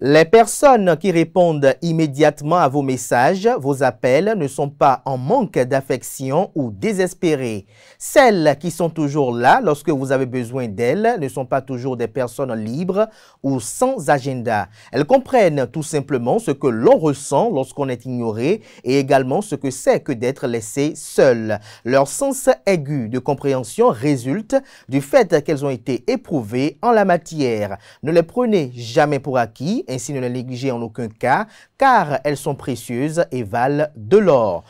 Les personnes qui répondent immédiatement à vos messages, vos appels, ne sont pas en manque d'affection ou désespérées. Celles qui sont toujours là lorsque vous avez besoin d'elles ne sont pas toujours des personnes libres ou sans agenda. Elles comprennent tout simplement ce que l'on ressent lorsqu'on est ignoré et également ce que c'est que d'être laissé seul. Leur sens aigu de compréhension résulte du fait qu'elles ont été éprouvées en la matière. Ne les prenez jamais pour acquis ainsi ne les négligez en aucun cas, car elles sont précieuses et valent de l'or.